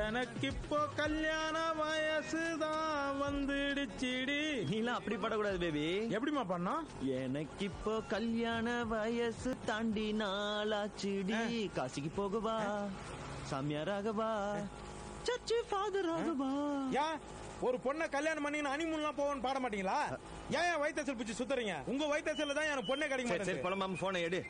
எனக்கு இப்போ கல்யாண வயசுதான் வந்துடுச்சிடி நீலாம் அப்படி படக்கூடாது பேபி எப்படிமா பண்ணா எனக்கு இப்போ கல்யாண வயசு தாண்டி நாளாச்சிடி காசிக்கு போகவா சாமியாராகவா சர்ச்சு ஃபாதர் ஆகவா யா ஒரு பொண்ணை கல்யாணம் பண்ணி அனிமூன்லாம் போவோன்னு பாட மாட்டீங்களா ஏன் வயித்தசல் பிடிச்சி சுத்துறீங்க உங்க வயித்தசல்ல தான் எனக்கு பொண்ணே கிடைக்க போன எடு